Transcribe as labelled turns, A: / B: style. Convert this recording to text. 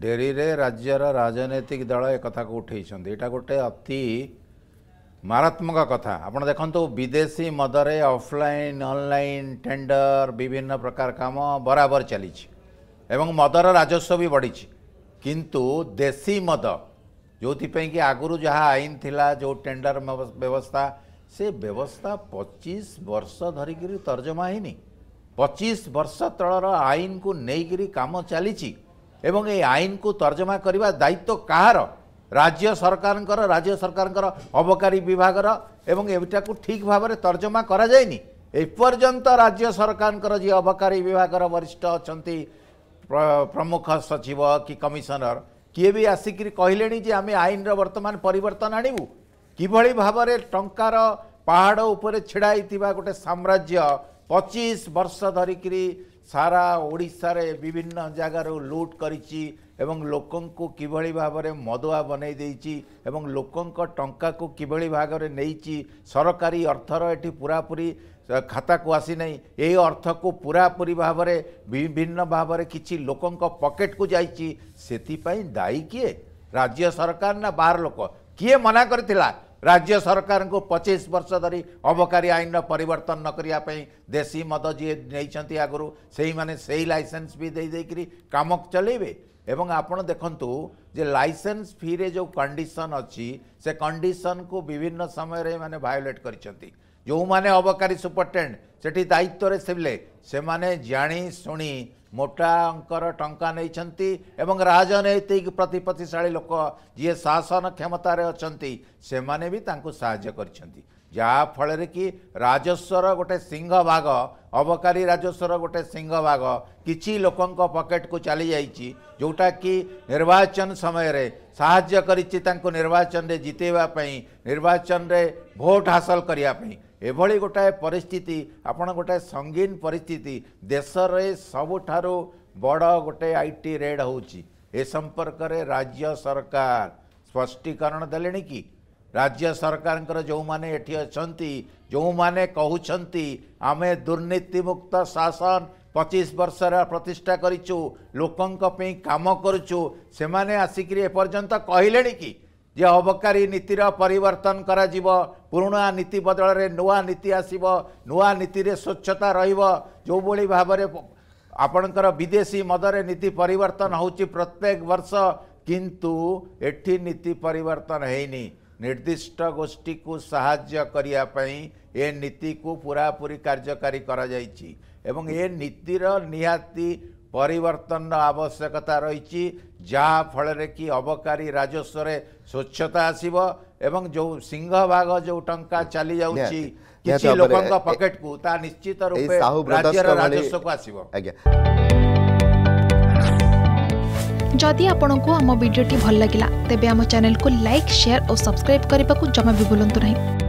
A: ଡେରିରେ ରାଜ୍ୟର ରାଜନୈତିକ ଦଳ ଏ କଥାକୁ ଉଠାଇଛନ୍ତି ଏଇଟା ଗୋଟେ ଅତି ମାରାତ୍ମକ କଥା ଆପଣ ଦେଖନ୍ତୁ ବିଦେଶୀ ମଦରେ ଅଫଲାଇନ୍ ଅନଲାଇନ୍ ଟେଣ୍ଡର ବିଭିନ୍ନ ପ୍ରକାର କାମ ବରାବର ଚାଲିଛି ଏବଂ ମଦର ରାଜସ୍ୱ ବି ବଢ଼ିଛି କିନ୍ତୁ ଦେଶୀ ମଦ ଯେଉଁଥିପାଇଁକି ଆଗରୁ ଯାହା ଆଇନ ଥିଲା ଯେଉଁ ଟେଣ୍ଡର ବ୍ୟବସ୍ଥା ସେ ବ୍ୟବସ୍ଥା ପଚିଶ ବର୍ଷ ଧରିକିରି ତର୍ଜମା ହେଇନି ପଚିଶ ବର୍ଷ ତଳର ଆଇନକୁ ନେଇକିରି କାମ ଚାଲିଛି এবং এই আইনକୁ ତର୍ଜମା କରିବା ଦାୟିତ୍ୱ କାହାର ରାଜ୍ୟ ସରକାରଙ୍କର ରାଜ୍ୟ ସରକାରଙ୍କର ଅବକାରୀ ବିଭାଗର ଏବଂ ଏଇଟାକୁ ଠିକ୍ ଭାବରେ ତର୍ଜମା କରାଯାଇନି ଏପର୍ଯ୍ୟନ୍ତ ରାଜ୍ୟ ସରକାରଙ୍କର ଯିଏ ଅବକାରୀ ବିଭାଗର ବରିଷ୍ଠ ଅଛନ୍ତି ପ୍ରମୁଖ ସଚିବ କି କମିଶନର କିଏ ବି ଆସିକିରି କହିଲେଣି ଯେ ଆମେ ଆଇନର ବର୍ତ୍ତମାନ ପରିବର୍ତ୍ତନ ଆଣିବୁ କିଭଳି ଭାବରେ ଟଙ୍କାର ପାହାଡ଼ ଉପରେ ଛିଡ଼ା ହେଇଥିବା ଗୋଟେ ସାମ୍ରାଜ୍ୟ ପଚିଶ ବର୍ଷ ଧରିକିରି ସାରା ଓଡ଼ିଶାରେ ବିଭିନ୍ନ ଜାଗାରୁ ଲୁଟ୍ କରିଛି ଏବଂ ଲୋକଙ୍କୁ କିଭଳି ଭାବରେ ମଦୁଆ ବନେଇ ଦେଇଛି ଏବଂ ଲୋକଙ୍କ ଟଙ୍କାକୁ କିଭଳି ଭାବରେ ନେଇଛି ସରକାରୀ ଅର୍ଥର ଏଠି ପୁରାପୁରି ଖାତାକୁ ଆସିନାହିଁ ଏହି ଅର୍ଥକୁ ପୁରାପୁରି ଭାବରେ ବିଭିନ୍ନ ଭାବରେ କିଛି ଲୋକଙ୍କ ପକେଟକୁ ଯାଇଛି ସେଥିପାଇଁ ଦାୟୀ କିଏ ରାଜ୍ୟ ସରକାର ନା ବାହାର ଲୋକ କିଏ ମନା କରିଥିଲା राज्य सरकार को 25 वर्ष धरी अवकारी আইনৰ পৰিৱৰ্তন নকৰিয়া পই দেশী মদজি নেচন্তি আগৰু সেই মানে সেই লাইসেন্স বি দে দেকি কামক চলিবে এবং आपण देखন্তু যে লাইসেন্স ফি ৰে যে কণ্ডিচন আছে সে কণ্ডিচন কো বিভিন্ন সময় ৰে মানে ভায়োলেট কৰি চন্তি যো মানে অবকারী সুপারটেন্ড সেটি দায়িত্বৰে সেবলে সে মানে জানি শুনি ମୋଟା ଅଙ୍କର ଟଙ୍କା ନେଇଛନ୍ତି ଏବଂ ରାଜନୈତିକ ପ୍ରତିପତ୍ତିଶାଳୀ ଲୋକ ଯିଏ ଶାସନ କ୍ଷମତାରେ ଅଛନ୍ତି ସେମାନେ ବି ତାଙ୍କୁ ସାହାଯ୍ୟ କରିଛନ୍ତି ଯାହାଫଳରେ କି ରାଜସ୍ୱର ଗୋଟେ ସିଂହ ଭାଗ ଅବକାରୀ ରାଜସ୍ୱର ଗୋଟେ ସିଂହ ଭାଗ କିଛି ଲୋକଙ୍କ ପକେଟକୁ ଚାଲିଯାଇଛି ଯେଉଁଟାକି ନିର୍ବାଚନ ସମୟରେ ସାହାଯ୍ୟ କରିଛି ତାଙ୍କୁ ନିର୍ବାଚନରେ ଜିତେଇବା ପାଇଁ ନିର୍ବାଚନରେ ଭୋଟ୍ ହାସଲ କରିବା ପାଇଁ ଏଭଳି ଗୋଟାଏ ପରିସ୍ଥିତି ଆପଣ ଗୋଟାଏ ସଙ୍ଗୀନ ପରିସ୍ଥିତି ଦେଶରେ ସବୁଠାରୁ ବଡ଼ ଗୋଟେ ଆଇ ଟି ରେଡ଼୍ ହେଉଛି ଏ ସମ୍ପର୍କରେ ରାଜ୍ୟ ସରକାର ସ୍ପଷ୍ଟୀକରଣ ଦେଲେଣି କି ରାଜ୍ୟ ସରକାରଙ୍କର ଯେଉଁମାନେ ଏଠି ଅଛନ୍ତି ଯେଉଁମାନେ କହୁଛନ୍ତି ଆମେ ଦୁର୍ନୀତିମୁକ୍ତ ଶାସନ ପଚିଶ ବର୍ଷରେ ପ୍ରତିଷ୍ଠା କରିଛୁ ଲୋକଙ୍କ ପାଇଁ କାମ କରୁଛୁ ସେମାନେ ଆସିକରି ଏପର୍ଯ୍ୟନ୍ତ କହିଲେଣି କି ଯେ ଅବକାରୀ ନୀତିର ପରିବର୍ତ୍ତନ କରାଯିବ ପୁରୁଣା ନୀତି ବଦଳରେ ନୂଆ ନୀତି ଆସିବ ନୂଆ ନୀତିରେ ସ୍ୱଚ୍ଛତା ରହିବ ଯେଉଁଭଳି ଭାବରେ ଆପଣଙ୍କର ବିଦେଶୀ ମଦରେ ନୀତି ପରିବର୍ତ୍ତନ ହେଉଛି ପ୍ରତ୍ୟେକ ବର୍ଷ କିନ୍ତୁ ଏଠି ନୀତି ପରିବର୍ତ୍ତନ ହେଇନି ନିର୍ଦ୍ଦିଷ୍ଟ ଗୋଷ୍ଠୀକୁ ସାହାଯ୍ୟ କରିବା ପାଇଁ ଏ ନୀତିକୁ ପୁରାପୁରି କାର୍ଯ୍ୟକାରୀ କରାଯାଇଛି ଏବଂ ଏ ନୀତିର ନିହାତି ପରିବର୍ତ୍ତନର ଆବଶ୍ୟକତା ରହିଛି ଯାହାଫଳରେ କି ଅବକାରୀ ରାଜସ୍ୱରେ ସ୍ୱଚ୍ଛତା ଆସିବ ଏବଂ ଯେଉଁ ସିଂହ ଭାଗ ଯେଉଁ ଟଙ୍କା ଚାଲି ଯାଉଛି କିଛି ଲୋକଙ୍କ ପକେଟକୁ ତା ନିଶ୍ଚିତ ରୂପେ ରାଜ୍ୟର ରାଜସ୍ୱକୁ ଆସିବ ଯଦି ଆପଣଙ୍କୁ ଆମ ଭିଡ଼ିଓଟି ଭଲ ଲାଗିଲା ତେବେ ଆମ ଚ୍ୟାନେଲକୁ ଲାଇକ୍ ସେୟାର ଓ ସବସ୍କ୍ରାଇବ୍ କରିବାକୁ ଜମା ବି ଭୁଲନ୍ତୁ ନାହିଁ